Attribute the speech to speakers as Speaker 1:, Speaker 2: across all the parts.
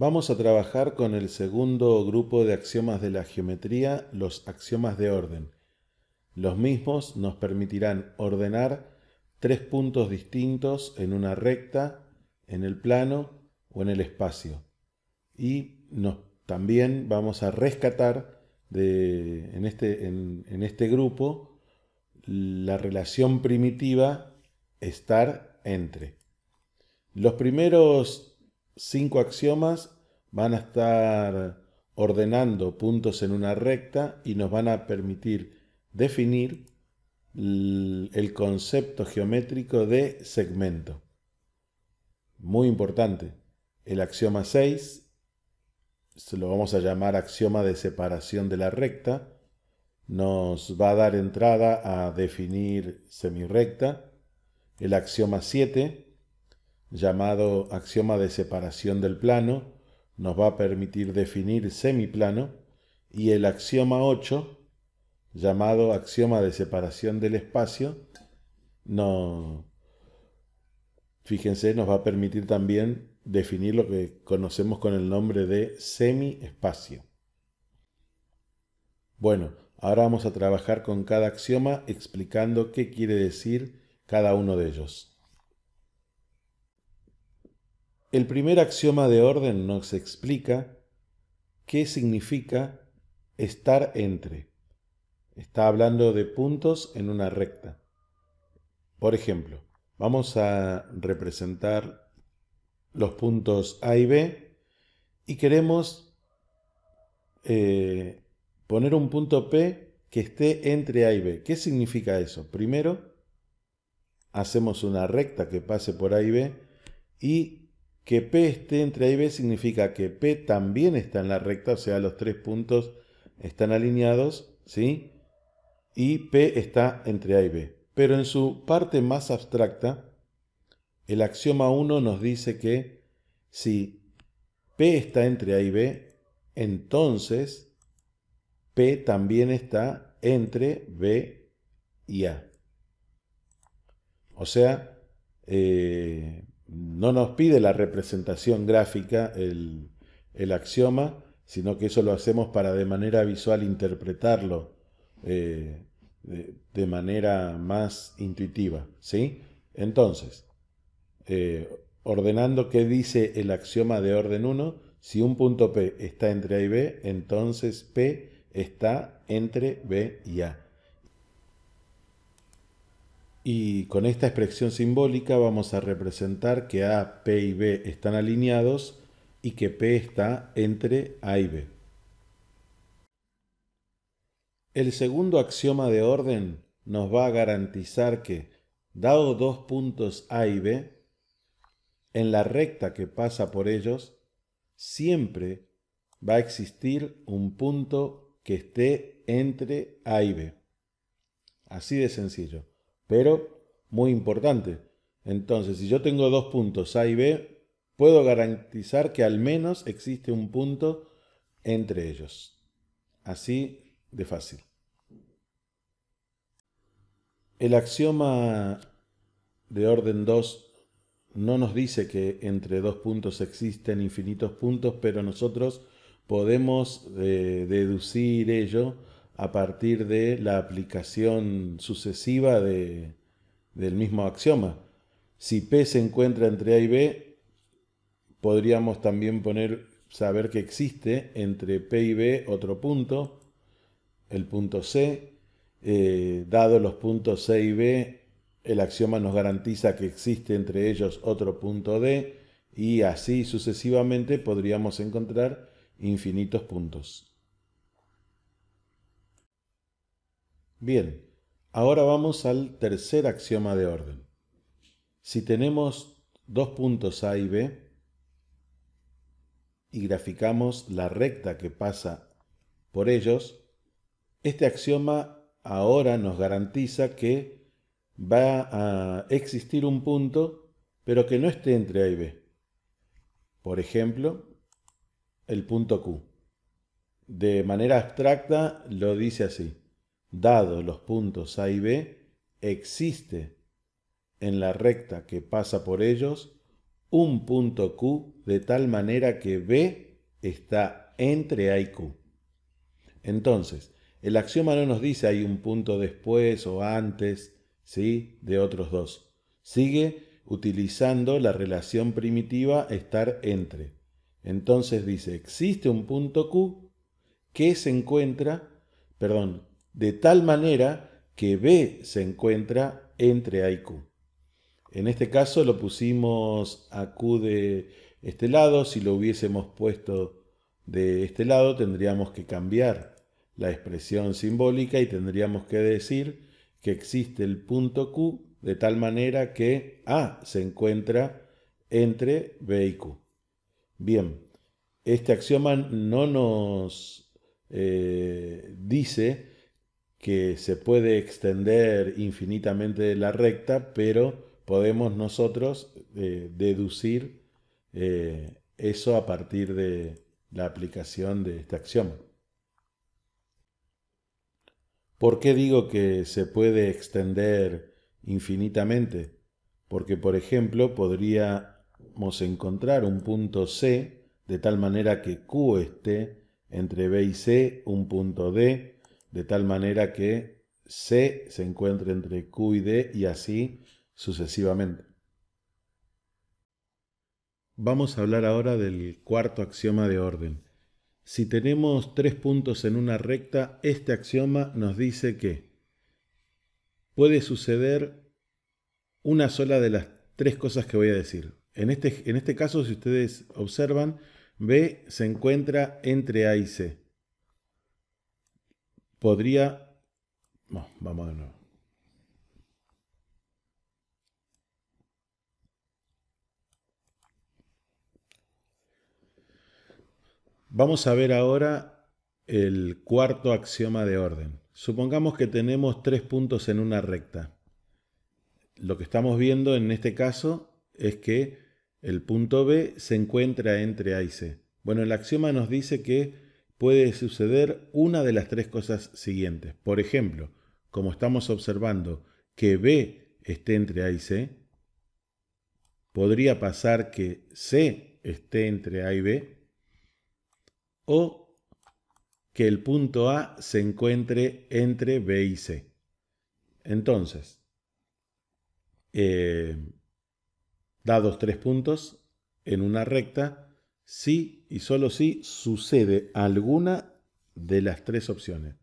Speaker 1: Vamos a trabajar con el segundo grupo de axiomas de la geometría, los axiomas de orden. Los mismos nos permitirán ordenar tres puntos distintos en una recta, en el plano o en el espacio. Y también vamos a rescatar de, en, este, en este grupo la relación primitiva estar entre. Los primeros cinco axiomas van a estar ordenando puntos en una recta y nos van a permitir definir el concepto geométrico de segmento. Muy importante. El axioma 6 lo vamos a llamar axioma de separación de la recta. Nos va a dar entrada a definir semirrecta. El axioma 7 llamado axioma de separación del plano, nos va a permitir definir semiplano, y el axioma 8, llamado axioma de separación del espacio, no, fíjense, nos va a permitir también definir lo que conocemos con el nombre de semiespacio Bueno, ahora vamos a trabajar con cada axioma explicando qué quiere decir cada uno de ellos. El primer axioma de orden nos explica qué significa estar entre. Está hablando de puntos en una recta. Por ejemplo, vamos a representar los puntos A y B y queremos eh, poner un punto P que esté entre A y B. ¿Qué significa eso? Primero, hacemos una recta que pase por A y B y que P esté entre A y B significa que P también está en la recta, o sea, los tres puntos están alineados, ¿sí? Y P está entre A y B. Pero en su parte más abstracta, el axioma 1 nos dice que si P está entre A y B, entonces P también está entre B y A. O sea, eh, no nos pide la representación gráfica, el, axioma, sino que eso lo hacemos para de manera visual interpretarlo eh, de, manera más intuitiva. ¿sí? Entonces, eh, ordenando qué dice el axioma de orden 1, si un punto P está entre A y B, entonces P está entre B y A. Y con esta expresión simbólica vamos a representar que A, P y B están alineados y que P está entre A y B. El segundo axioma de orden nos va a garantizar que, dado dos puntos A y B, en la recta que pasa por ellos, siempre va a existir un punto que esté entre A y B. Así de sencillo pero muy importante. Entonces, si yo tengo dos puntos A y B, puedo garantizar que al menos existe un punto entre ellos. Así de fácil. El axioma de orden 2 no nos dice que entre dos puntos existen infinitos puntos, pero nosotros podemos eh, deducir ello a partir de la aplicación sucesiva del mismo axioma. Si P se encuentra entre A y B, podríamos también poner, saber que existe entre P y B otro punto, el punto C. Eh, dado los puntos C y B, el axioma nos garantiza que existe entre ellos otro punto D y así sucesivamente podríamos encontrar infinitos puntos. Bien, ahora vamos al tercer axioma de orden. Si tenemos dos puntos A y B y graficamos la recta que pasa por ellos, este axioma ahora nos garantiza que va a existir un punto, pero que no esté entre A y B. Por ejemplo, el punto Q. De manera abstracta lo dice así. Dado los puntos A y B, existe en la recta que pasa por ellos un punto Q de tal manera que B está entre A y Q. Entonces, el axioma no nos dice hay un punto después o antes ¿sí? de otros dos. Sigue utilizando la relación primitiva estar entre. Entonces dice, existe un punto Q que se encuentra, perdón, de tal manera que B se encuentra entre A y Q. En este caso lo pusimos a Q de este lado, si lo hubiésemos puesto de este lado tendríamos que cambiar la expresión simbólica y tendríamos que decir que existe el punto Q de tal manera que A se encuentra entre B y Q. Bien, este axioma no nos eh, dice que se puede extender infinitamente la recta, pero podemos nosotros eh, deducir eh, eso a partir de la aplicación de este axioma. ¿Por qué digo que se puede extender infinitamente? Porque, por ejemplo, podríamos encontrar un punto C de tal manera que Q esté entre B y C, un punto D, de tal manera que C se encuentre entre Q y D y así sucesivamente. Vamos a hablar ahora del cuarto axioma de orden. Si tenemos tres puntos en una recta, este axioma nos dice que puede suceder una sola de las tres cosas que voy a decir. En este, en este caso, si ustedes observan, B se encuentra entre A y C podría... vamos de nuevo. Vamos a ver ahora el cuarto axioma de orden. Supongamos que tenemos tres puntos en una recta. Lo que estamos viendo en este caso es que el punto B se encuentra entre A y C. Bueno, el axioma nos dice que puede suceder una de las tres cosas siguientes. Por ejemplo, como estamos observando que B esté entre A y C, podría pasar que C esté entre A y B, o que el punto A se encuentre entre B y C. Entonces, eh, dados tres puntos en una recta, si y solo si sucede alguna de las tres opciones.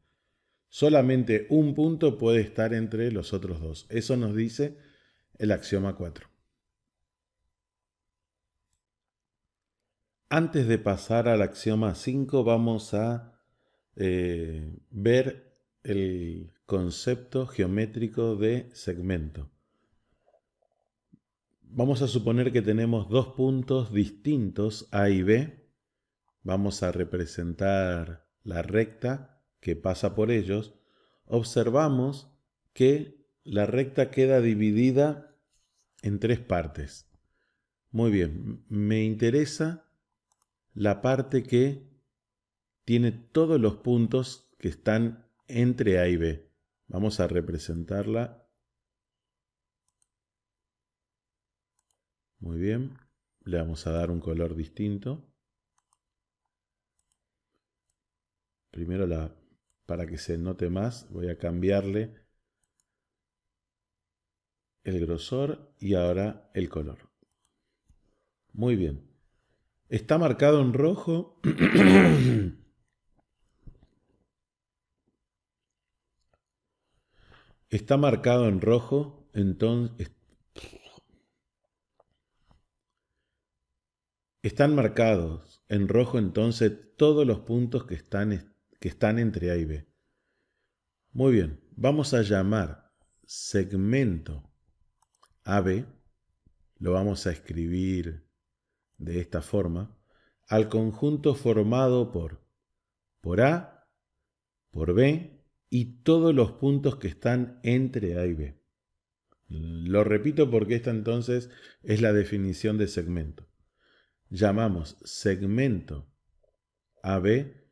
Speaker 1: Solamente un punto puede estar entre los otros dos. Eso nos dice el axioma 4. Antes de pasar al axioma 5 vamos a eh, ver el concepto geométrico de segmento. Vamos a suponer que tenemos dos puntos distintos A y B vamos a representar la recta que pasa por ellos, observamos que la recta queda dividida en tres partes. Muy bien, me interesa la parte que tiene todos los puntos que están entre A y B. Vamos a representarla. Muy bien, le vamos a dar un color distinto. Primero la, para que se note más, voy a cambiarle el grosor y ahora el color. Muy bien. Está marcado en rojo. Está marcado en rojo, entonces... Están marcados en rojo entonces todos los puntos que están que están entre A y B. Muy bien, vamos a llamar segmento AB, lo vamos a escribir de esta forma, al conjunto formado por, por A, por B y todos los puntos que están entre A y B. Lo repito porque esta entonces es la definición de segmento. Llamamos segmento AB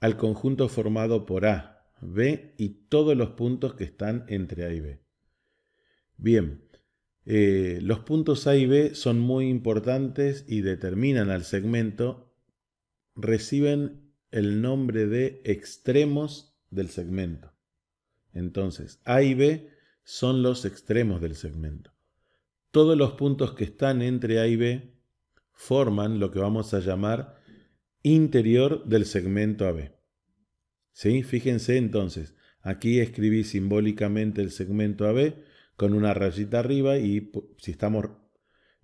Speaker 1: al conjunto formado por A, B y todos los puntos que están entre A y B. Bien, eh, los puntos A y B son muy importantes y determinan al segmento, reciben el nombre de extremos del segmento. Entonces, A y B son los extremos del segmento. Todos los puntos que están entre A y B forman lo que vamos a llamar interior del segmento AB. ¿Sí? Fíjense entonces, aquí escribí simbólicamente el segmento AB con una rayita arriba y si estamos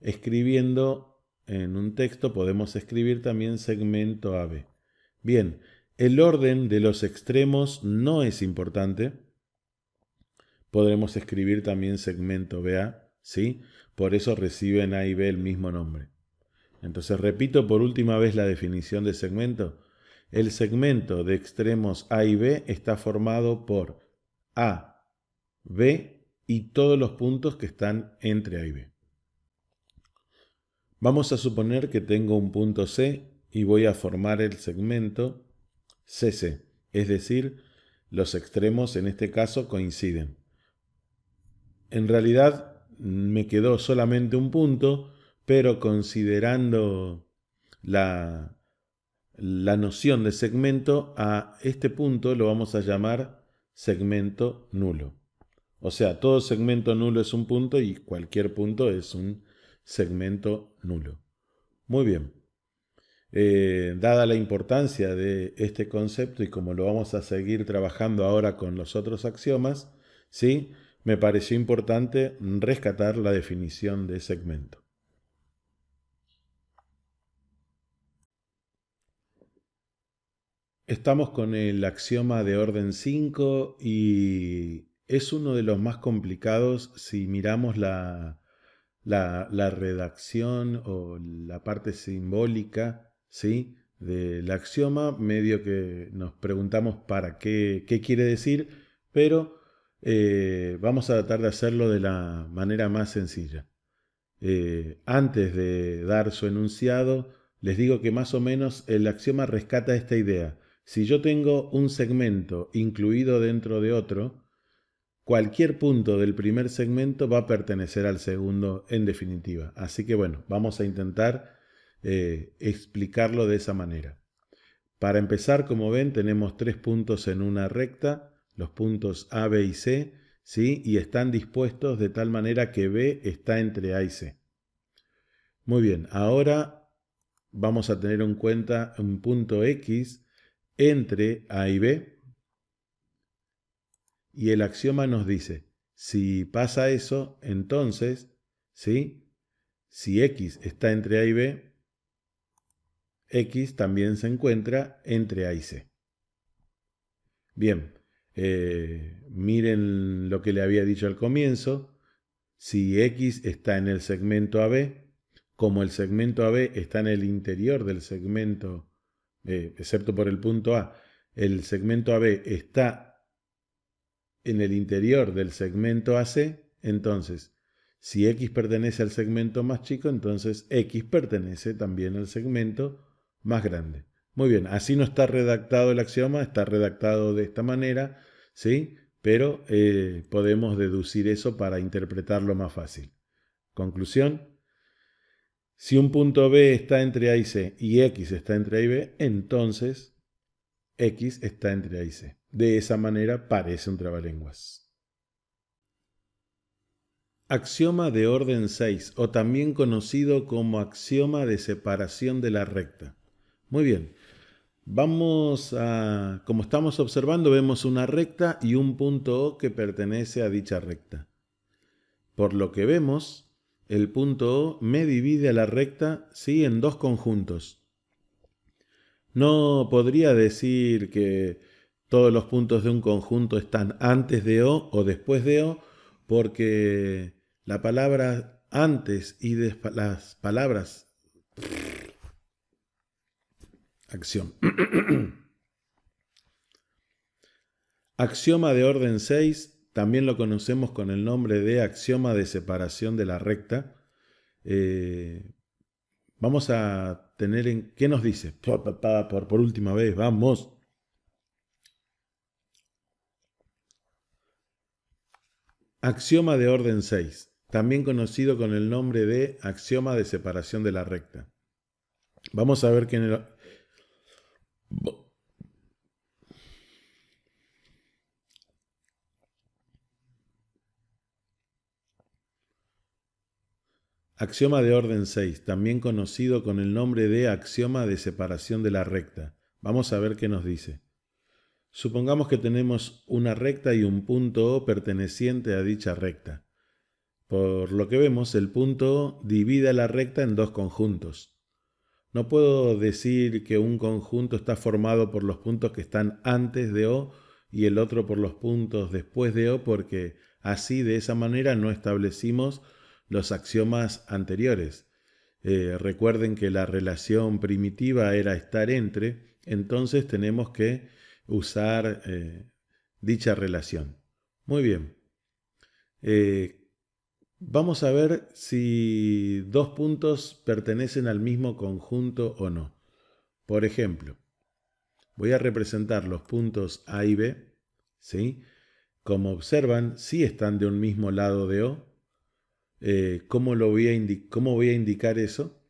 Speaker 1: escribiendo en un texto podemos escribir también segmento AB. Bien, el orden de los extremos no es importante. Podremos escribir también segmento BA, ¿sí? Por eso reciben A y B el mismo nombre. Entonces repito por última vez la definición de segmento. El segmento de extremos A y B está formado por A, B y todos los puntos que están entre A y B. Vamos a suponer que tengo un punto C y voy a formar el segmento CC, es decir, los extremos en este caso coinciden. En realidad me quedó solamente un punto, pero considerando la, la noción de segmento, a este punto lo vamos a llamar segmento nulo. O sea, todo segmento nulo es un punto y cualquier punto es un segmento nulo. Muy bien. Eh, dada la importancia de este concepto y como lo vamos a seguir trabajando ahora con los otros axiomas, ¿sí? me pareció importante rescatar la definición de segmento. Estamos con el axioma de orden 5 y es uno de los más complicados si miramos la, redacción o la parte simbólica ¿sí? del axioma, medio que nos preguntamos para qué, qué quiere decir, pero eh, vamos a tratar de hacerlo de la manera más sencilla. Eh, antes de dar su enunciado, les digo que más o menos el axioma rescata esta idea si yo tengo un segmento incluido dentro de otro, cualquier punto del primer segmento va a pertenecer al segundo en definitiva. Así que bueno, vamos a intentar eh, explicarlo de esa manera. Para empezar, como ven, tenemos tres puntos en una recta, los puntos A, B y C, ¿sí? y están dispuestos de tal manera que B está entre A y C. Muy bien, ahora vamos a tener en cuenta un punto X entre A y B. Y el axioma nos dice, si pasa eso, entonces, ¿sí? Si X está entre A y B, X también se encuentra entre A y C. Bien, eh, miren lo que le había dicho al comienzo. Si X está en el segmento AB, como el segmento AB está en el interior del segmento eh, excepto por el punto A, el segmento AB está en el interior del segmento AC, entonces, si X pertenece al segmento más chico, entonces X pertenece también al segmento más grande. Muy bien, así no está redactado el axioma, está redactado de esta manera, ¿sí? Pero eh, podemos deducir eso para interpretarlo más fácil. Conclusión, si un punto B está entre A y C y X está entre A y B, entonces X está entre A y C. De esa manera parece un trabalenguas. Axioma de orden 6 o también conocido como axioma de separación de la recta. Muy bien. Vamos a, como estamos observando, vemos una recta y un punto O que pertenece a dicha recta. Por lo que vemos, el punto O me divide a la recta ¿sí? en dos conjuntos. No podría decir que todos los puntos de un conjunto están antes de O o después de O, porque la palabra antes y las palabras... Acción. Axioma de orden 6 también lo conocemos con el nombre de axioma de separación de la recta. Eh, vamos a tener en... ¿Qué nos dice? Por, por, por última vez, vamos. Axioma de orden 6, también conocido con el nombre de axioma de separación de la recta. Vamos a ver que en el... Axioma de orden 6, también conocido con el nombre de axioma de separación de la recta. Vamos a ver qué nos dice. Supongamos que tenemos una recta y un punto O perteneciente a dicha recta. Por lo que vemos, el punto O divide la recta en dos conjuntos. No puedo decir que un conjunto está formado por los puntos que están antes de O y el otro por los puntos después de O porque así de esa manera no establecimos los axiomas anteriores. Eh, recuerden que la relación primitiva era estar entre, entonces tenemos que usar eh, dicha relación. Muy bien. Eh, vamos a ver si dos puntos pertenecen al mismo conjunto o no. Por ejemplo, voy a representar los puntos A y B, ¿sí? Como observan, sí están de un mismo lado de O, eh, ¿cómo, lo voy a ¿Cómo voy a indicar eso?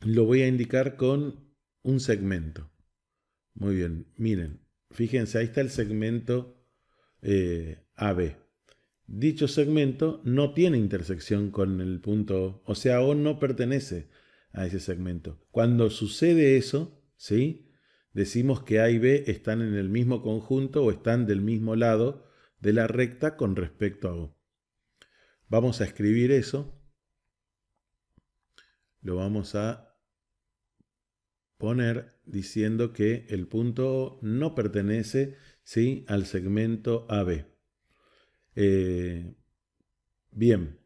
Speaker 1: Lo voy a indicar con un segmento. Muy bien, miren, fíjense, ahí está el segmento eh, AB. Dicho segmento no tiene intersección con el punto O, o sea, O no pertenece a ese segmento. Cuando sucede eso, ¿sí? Decimos que A y B están en el mismo conjunto o están del mismo lado de la recta con respecto a O. Vamos a escribir eso. Lo vamos a poner diciendo que el punto O no pertenece ¿sí? al segmento AB. Eh, bien.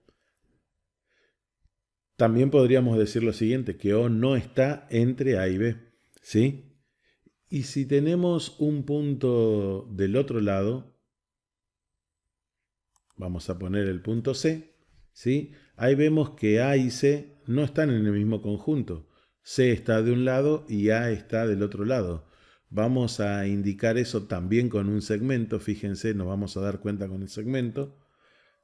Speaker 1: También podríamos decir lo siguiente, que O no está entre A y B. ¿sí? Y si tenemos un punto del otro lado, Vamos a poner el punto C. ¿sí? Ahí vemos que A y C no están en el mismo conjunto. C está de un lado y A está del otro lado. Vamos a indicar eso también con un segmento. Fíjense, nos vamos a dar cuenta con el segmento.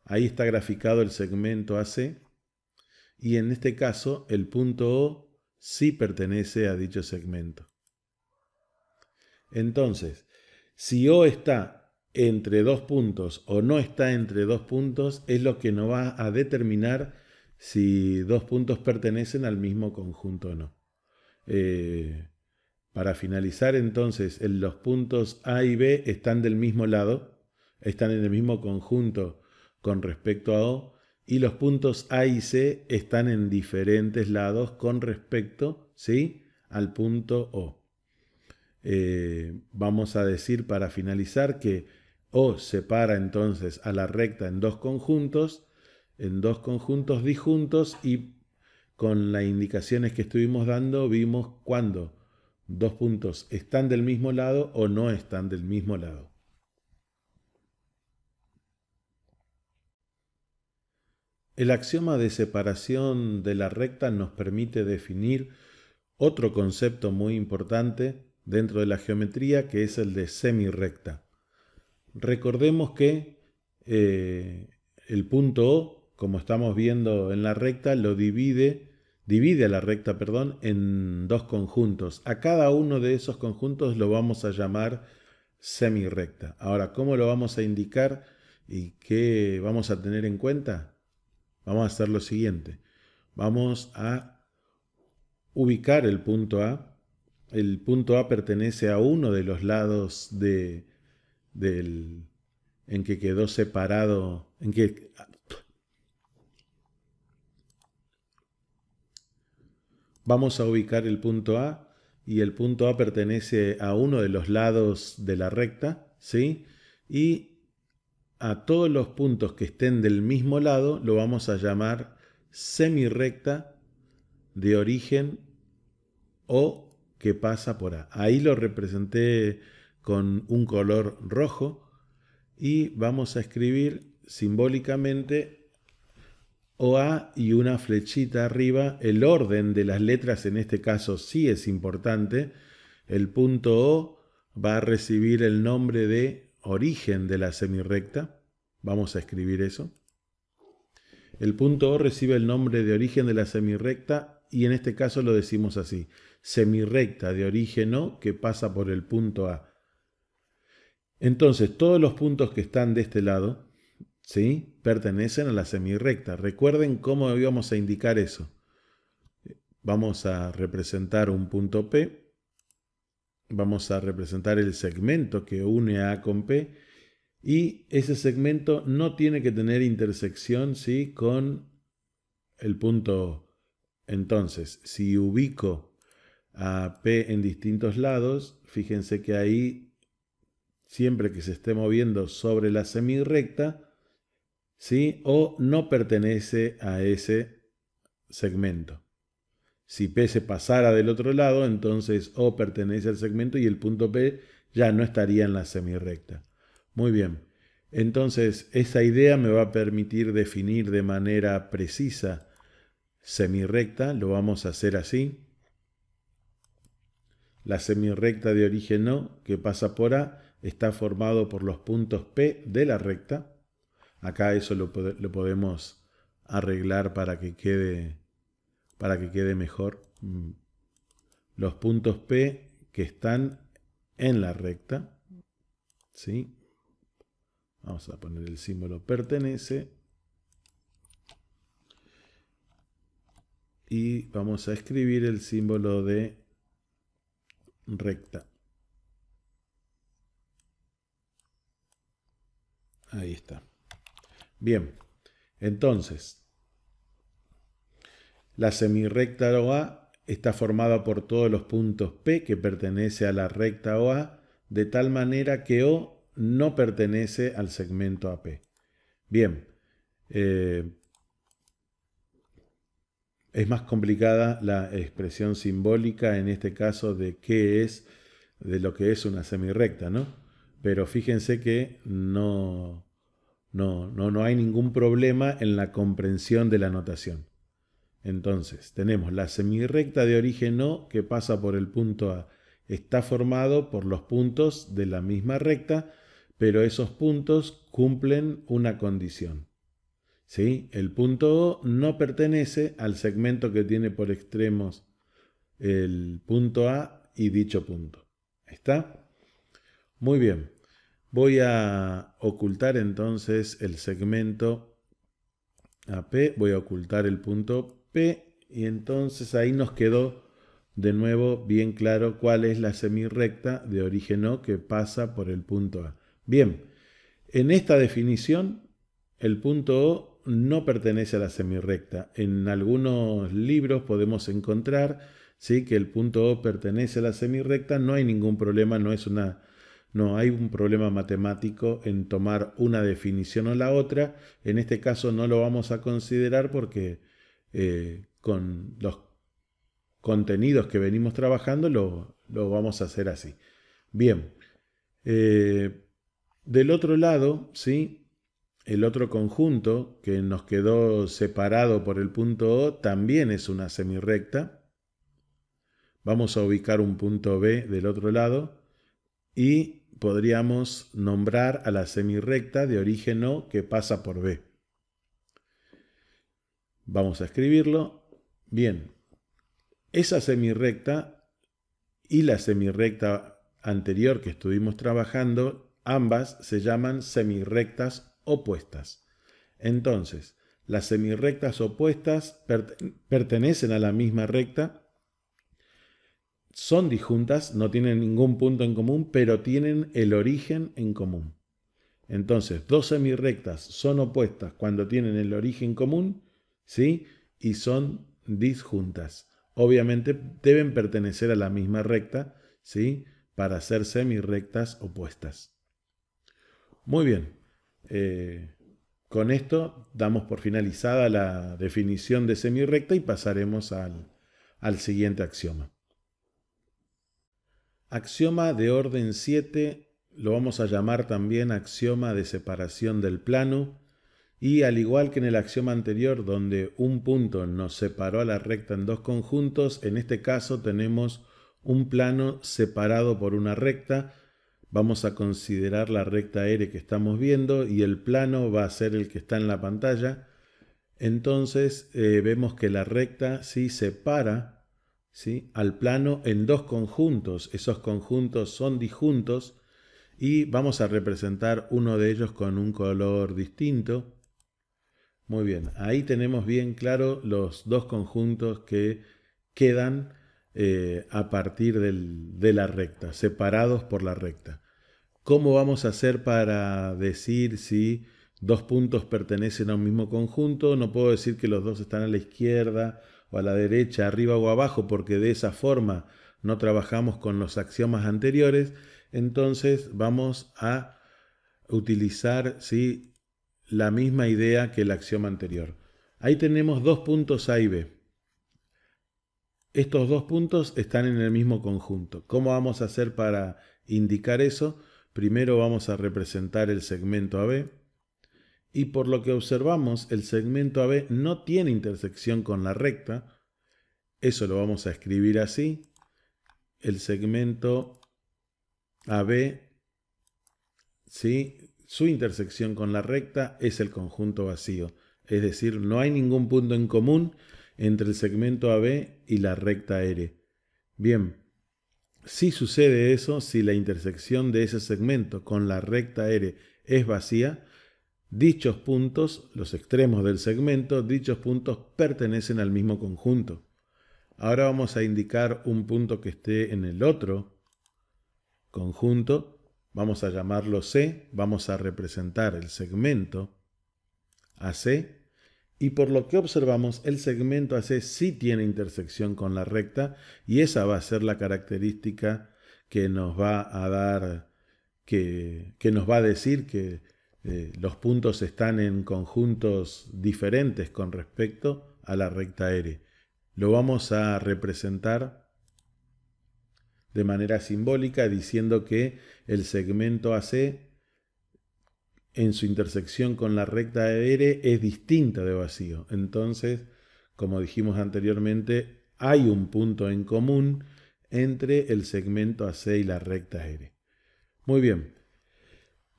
Speaker 1: Ahí está graficado el segmento AC. Y en este caso, el punto O sí pertenece a dicho segmento. Entonces, si O está entre dos puntos o no está entre dos puntos es lo que nos va a determinar si dos puntos pertenecen al mismo conjunto o no. Eh, para finalizar entonces, los puntos A y B están del mismo lado, están en el mismo conjunto con respecto a O, y los puntos A y C están en diferentes lados con respecto ¿sí? al punto O. Eh, vamos a decir para finalizar que o separa entonces a la recta en dos conjuntos, en dos conjuntos disjuntos y con las indicaciones que estuvimos dando vimos cuándo dos puntos están del mismo lado o no están del mismo lado. El axioma de separación de la recta nos permite definir otro concepto muy importante dentro de la geometría que es el de semirrecta. Recordemos que eh, el punto O, como estamos viendo en la recta, lo divide, divide a la recta, perdón, en dos conjuntos. A cada uno de esos conjuntos lo vamos a llamar semirrecta. Ahora, ¿cómo lo vamos a indicar y qué vamos a tener en cuenta? Vamos a hacer lo siguiente. Vamos a ubicar el punto A. El punto A pertenece a uno de los lados de, del, en que quedó separado, en que... Vamos a ubicar el punto A y el punto A pertenece a uno de los lados de la recta, ¿sí? Y a todos los puntos que estén del mismo lado lo vamos a llamar semirecta de origen o que pasa por A. Ahí lo representé con un color rojo y vamos a escribir simbólicamente OA y una flechita arriba. El orden de las letras en este caso sí es importante. El punto O va a recibir el nombre de origen de la semirrecta. Vamos a escribir eso. El punto O recibe el nombre de origen de la semirrecta y en este caso lo decimos así. Semirrecta de origen O que pasa por el punto A. Entonces, todos los puntos que están de este lado, ¿sí? Pertenecen a la semirrecta. Recuerden cómo íbamos a indicar eso. Vamos a representar un punto P. Vamos a representar el segmento que une A con P. Y ese segmento no tiene que tener intersección, ¿sí? Con el punto O. Entonces, si ubico a P en distintos lados, fíjense que ahí siempre que se esté moviendo sobre la semirrecta, ¿sí? o no pertenece a ese segmento. Si P se pasara del otro lado, entonces O pertenece al segmento y el punto P ya no estaría en la semirrecta. Muy bien. Entonces, esa idea me va a permitir definir de manera precisa semirrecta. Lo vamos a hacer así. La semirrecta de origen O que pasa por A está formado por los puntos P de la recta. Acá eso lo, podemos arreglar para que quede, para que quede mejor. Mm. Los puntos P que están en la recta. ¿Sí? Vamos a poner el símbolo pertenece. Y vamos a escribir el símbolo de recta. Ahí está. Bien, entonces, la semirrecta OA está formada por todos los puntos P que pertenece a la recta OA, de tal manera que O no pertenece al segmento AP. Bien, eh, es más complicada la expresión simbólica en este caso de qué es, de lo que es una semirrecta, ¿no? pero fíjense que no, no, no, no hay ningún problema en la comprensión de la notación. Entonces, tenemos la semirrecta de origen O que pasa por el punto A. Está formado por los puntos de la misma recta, pero esos puntos cumplen una condición. ¿Sí? El punto O no pertenece al segmento que tiene por extremos el punto A y dicho punto. ¿Está? Muy bien. Voy a ocultar entonces el segmento AP, voy a ocultar el punto P y entonces ahí nos quedó de nuevo bien claro cuál es la semirrecta de origen O que pasa por el punto A. Bien, en esta definición el punto O no pertenece a la semirrecta. En algunos libros podemos encontrar ¿sí? que el punto O pertenece a la semirrecta, no hay ningún problema, no es una no hay un problema matemático en tomar una definición o la otra. En este caso no lo vamos a considerar porque eh, con los contenidos que venimos trabajando lo, vamos a hacer así. Bien. Eh, del otro lado, ¿sí? El otro conjunto que nos quedó separado por el punto O también es una semirrecta. Vamos a ubicar un punto B del otro lado y podríamos nombrar a la semirrecta de origen O que pasa por B. Vamos a escribirlo. Bien, esa semirrecta y la semirrecta anterior que estuvimos trabajando, ambas se llaman semirrectas opuestas. Entonces, las semirrectas opuestas pertenecen a la misma recta son disjuntas, no tienen ningún punto en común, pero tienen el origen en común. Entonces, dos semirrectas son opuestas cuando tienen el origen común, ¿sí? Y son disjuntas. Obviamente deben pertenecer a la misma recta, ¿sí? Para ser semirrectas opuestas. Muy bien. Eh, con esto damos por finalizada la definición de semirrecta y pasaremos al siguiente axioma. Axioma de orden 7 lo vamos a llamar también axioma de separación del plano y al igual que en el axioma anterior donde un punto nos separó a la recta en dos conjuntos, en este caso tenemos un plano separado por una recta. Vamos a considerar la recta R que estamos viendo y el plano va a ser el que está en la pantalla. Entonces eh, vemos que la recta sí separa al plano en dos conjuntos. Esos conjuntos son disjuntos y vamos a representar uno de ellos con un color distinto. Muy bien, ahí tenemos bien claro los dos conjuntos que quedan eh, a partir de la recta, separados por la recta. ¿Cómo vamos a hacer para decir si dos puntos pertenecen a un mismo conjunto? No puedo decir que los dos están a la izquierda o a la derecha, arriba o abajo, porque de esa forma no trabajamos con los axiomas anteriores, entonces vamos a utilizar ¿sí? la misma idea que el axioma anterior. Ahí tenemos dos puntos A y B. Estos dos puntos están en el mismo conjunto. ¿Cómo vamos a hacer para indicar eso? Primero vamos a representar el segmento AB y por lo que observamos el segmento AB no tiene intersección con la recta. Eso lo vamos a escribir así. El segmento AB, ¿sí? su intersección con la recta es el conjunto vacío. Es decir, no hay ningún punto en común entre el segmento AB y la recta R. Bien, si sucede eso, si la intersección de ese segmento con la recta R es vacía, Dichos puntos, los extremos del segmento, dichos puntos pertenecen al mismo conjunto. Ahora vamos a indicar un punto que esté en el otro conjunto. Vamos a llamarlo C, vamos a representar el segmento AC y por lo que observamos el segmento AC sí tiene intersección con la recta y esa va a ser la característica que nos va a dar, que, que nos va a decir que eh, los puntos están en conjuntos diferentes con respecto a la recta R. Lo vamos a representar de manera simbólica diciendo que el segmento AC en su intersección con la recta R es distinta de vacío. Entonces, como dijimos anteriormente, hay un punto en común entre el segmento AC y la recta R. Muy bien,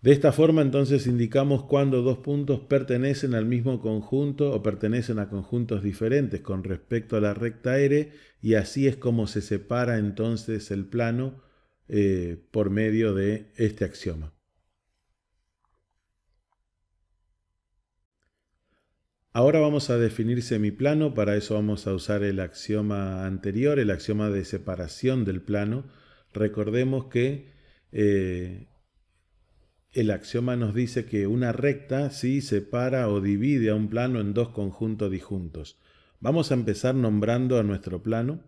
Speaker 1: de esta forma entonces indicamos cuando dos puntos pertenecen al mismo conjunto o pertenecen a conjuntos diferentes con respecto a la recta R y así es como se separa entonces el plano eh, por medio de este axioma. Ahora vamos a definir semiplano, para eso vamos a usar el axioma anterior, el axioma de separación del plano. Recordemos que eh, el axioma nos dice que una recta sí separa o divide a un plano en dos conjuntos disjuntos. Vamos a empezar nombrando a nuestro plano.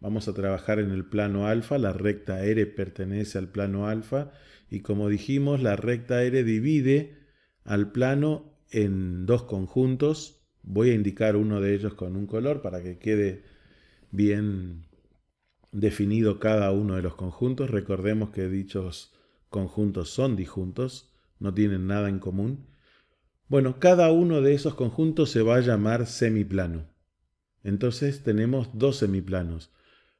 Speaker 1: Vamos a trabajar en el plano alfa, la recta R pertenece al plano alfa y como dijimos, la recta R divide al plano en dos conjuntos. Voy a indicar uno de ellos con un color para que quede bien definido cada uno de los conjuntos. Recordemos que dichos conjuntos son disjuntos, no tienen nada en común, bueno, cada uno de esos conjuntos se va a llamar semiplano. Entonces tenemos dos semiplanos.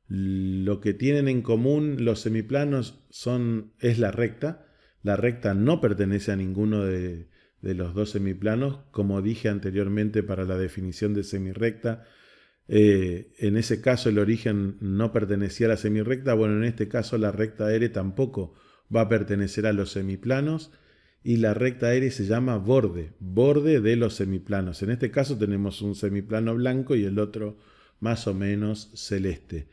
Speaker 1: Lo que tienen en común los semiplanos son, es la recta. La recta no pertenece a ninguno de, los dos semiplanos. Como dije anteriormente para la definición de semirrecta, eh, en ese caso el origen no pertenecía a la semirrecta. Bueno, en este caso la recta R tampoco va a pertenecer a los semiplanos y la recta aérea se llama borde, borde de los semiplanos. En este caso tenemos un semiplano blanco y el otro más o menos celeste.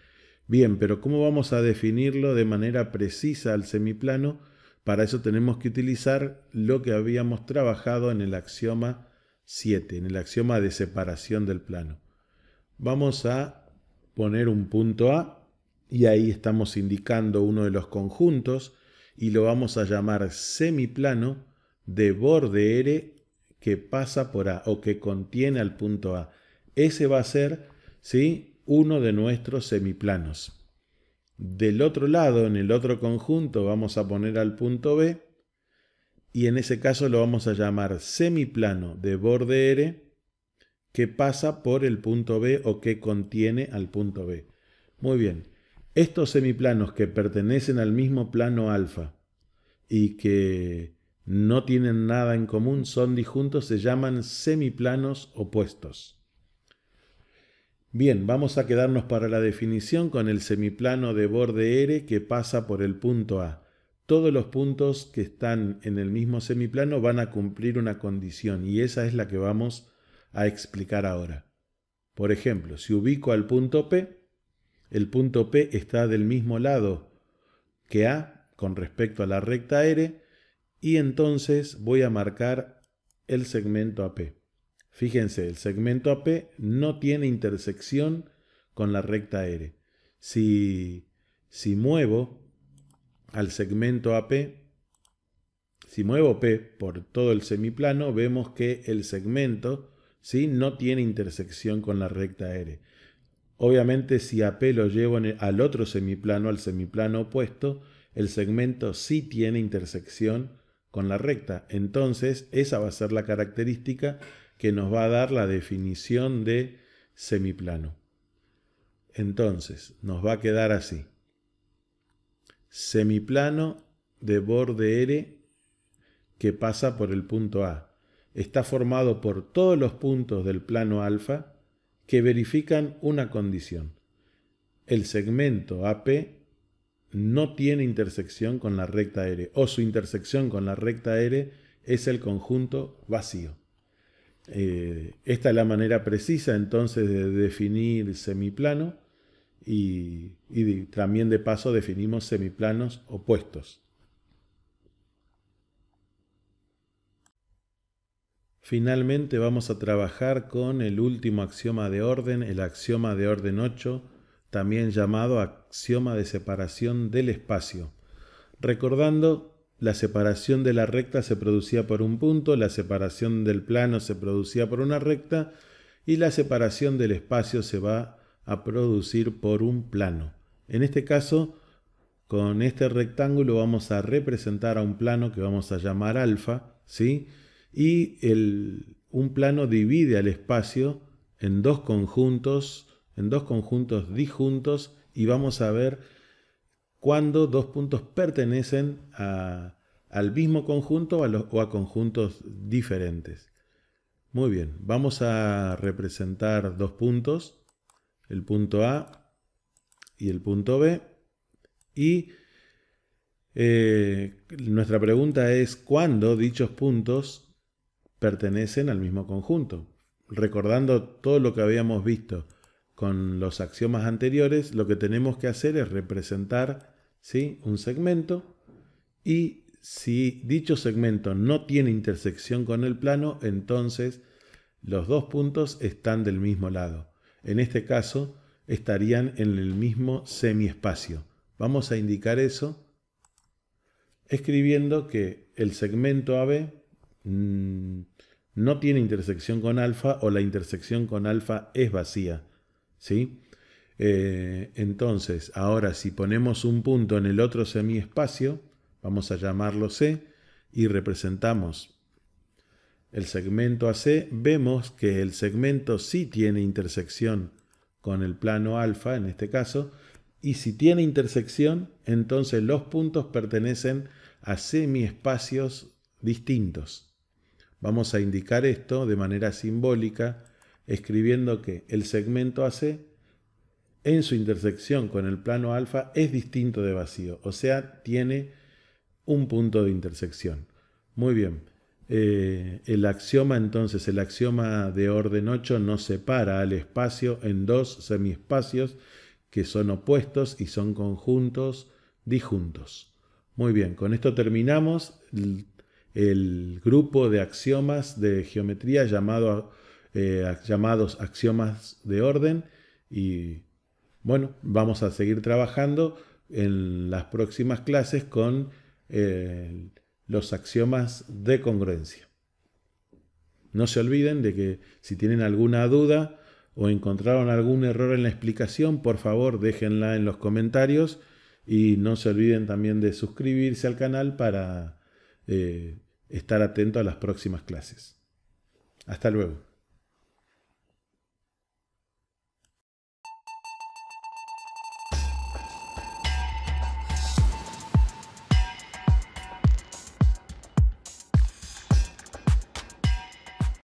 Speaker 1: Bien, pero ¿cómo vamos a definirlo de manera precisa al semiplano? Para eso tenemos que utilizar lo que habíamos trabajado en el axioma 7, en el axioma de separación del plano. Vamos a poner un punto A y ahí estamos indicando uno de los conjuntos y lo vamos a llamar semiplano de borde R que pasa por A o que contiene al punto A. Ese va a ser ¿sí? uno de nuestros semiplanos. Del otro lado, en el otro conjunto, vamos a poner al punto B y en ese caso lo vamos a llamar semiplano de borde R que pasa por el punto B o que contiene al punto B. Muy bien, estos semiplanos que pertenecen al mismo plano alfa y que no tienen nada en común, son disjuntos, se llaman semiplanos opuestos. Bien, vamos a quedarnos para la definición con el semiplano de borde R que pasa por el punto A. Todos los puntos que están en el mismo semiplano van a cumplir una condición y esa es la que vamos a explicar ahora. Por ejemplo, si ubico al punto P, el punto P está del mismo lado que A con respecto a la recta R y entonces voy a marcar el segmento AP. Fíjense, el segmento AP no tiene intersección con la recta R. Si, si muevo al segmento AP, si muevo P por todo el semiplano, vemos que el segmento ¿sí? no tiene intersección con la recta R. Obviamente si a P lo llevo al otro semiplano, al semiplano opuesto, el segmento sí tiene intersección con la recta. Entonces esa va a ser la característica que nos va a dar la definición de semiplano. Entonces nos va a quedar así. Semiplano de borde R que pasa por el punto A. Está formado por todos los puntos del plano alfa que verifican una condición. El segmento AP no tiene intersección con la recta R o su intersección con la recta R es el conjunto vacío. Eh, esta es la manera precisa entonces de definir semiplano y también de paso definimos semiplanos opuestos. Finalmente vamos a trabajar con el último axioma de orden, el axioma de orden 8, también llamado axioma de separación del espacio. Recordando, la separación de la recta se producía por un punto, la separación del plano se producía por una recta y la separación del espacio se va a producir por un plano. En este caso, con este rectángulo vamos a representar a un plano que vamos a llamar alfa, ¿sí? y el, un plano divide al espacio en dos conjuntos, en dos conjuntos disjuntos y vamos a ver cuándo dos puntos pertenecen al mismo conjunto o a, conjuntos diferentes. Muy bien, vamos a representar dos puntos, el punto A y el punto B. Y eh, nuestra pregunta es, ¿cuándo dichos puntos pertenecen al mismo conjunto. Recordando todo lo que habíamos visto con los axiomas anteriores, lo que tenemos que hacer es representar ¿sí? un segmento y si dicho segmento no tiene intersección con el plano, entonces los dos puntos están del mismo lado. En este caso, estarían en el mismo semiespacio. Vamos a indicar eso escribiendo que el segmento AB Mm, no tiene intersección con alfa o la intersección con alfa es vacía. ¿sí? Eh, entonces, ahora si ponemos un punto en el otro semiespacio, vamos a llamarlo C, y representamos el segmento AC, vemos que el segmento sí tiene intersección con el plano alfa, en este caso, y si tiene intersección, entonces los puntos pertenecen a semiespacios distintos. Vamos a indicar esto de manera simbólica, escribiendo que el segmento AC en su intersección con el plano alfa es distinto de vacío, o sea, tiene un punto de intersección. Muy bien. Eh, el axioma entonces, el axioma de orden 8 nos separa al espacio en dos semiespacios que son opuestos y son conjuntos disjuntos. Muy bien, con esto terminamos el grupo de axiomas de geometría llamado, eh, llamados axiomas de orden. Y bueno, vamos a seguir trabajando en las próximas clases con eh, los axiomas de congruencia. No se olviden de que si tienen alguna duda o encontraron algún error en la explicación, por favor déjenla en los comentarios y no se olviden también de suscribirse al canal para eh, estar atento a las próximas clases. Hasta luego.